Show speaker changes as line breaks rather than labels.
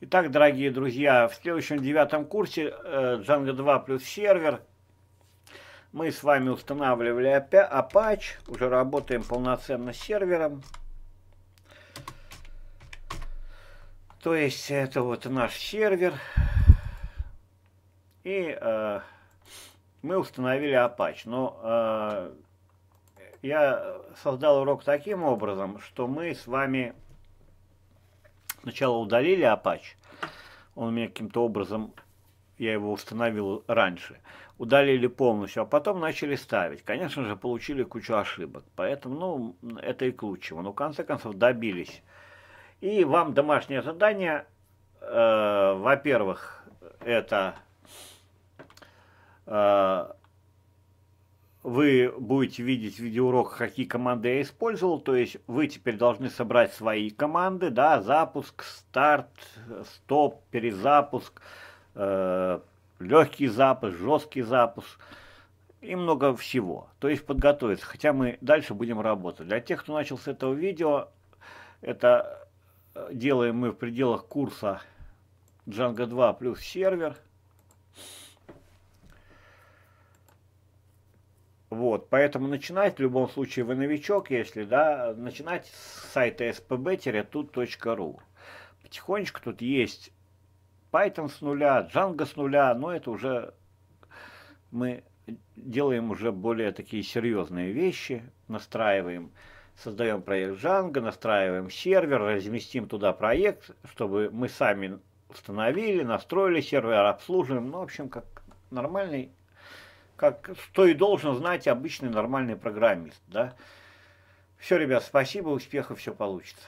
Итак, дорогие друзья, в следующем девятом курсе э, Django 2 плюс сервер мы с вами устанавливали Apache, уже работаем полноценно с сервером. То есть это вот наш сервер. И э, мы установили Apache. Но э, я создал урок таким образом, что мы с вами сначала удалили Apache, он у меня каким-то образом, я его установил раньше, удалили полностью, а потом начали ставить. Конечно же, получили кучу ошибок, поэтому, ну, это и к лучшему. Но, в конце концов, добились. И вам домашнее задание, э, во-первых, это... Э, вы будете видеть в видеоуроках, какие команды я использовал, то есть вы теперь должны собрать свои команды, да, запуск, старт, стоп, перезапуск, э, легкий запуск, жесткий запуск и много всего. То есть подготовиться, хотя мы дальше будем работать. Для тех, кто начал с этого видео, это э, делаем мы в пределах курса Django 2 плюс сервер. Вот, поэтому начинать в любом случае вы новичок, если, да, начинать с сайта spb-tut.ru. Потихонечку тут есть Python с нуля, Django с нуля, но это уже мы делаем уже более такие серьезные вещи, настраиваем, создаем проект Django, настраиваем сервер, разместим туда проект, чтобы мы сами установили, настроили сервер, обслуживаем, ну, в общем, как нормальный как, что и должен знать обычный нормальный программист, да. Все, ребят, спасибо, успехов, все получится.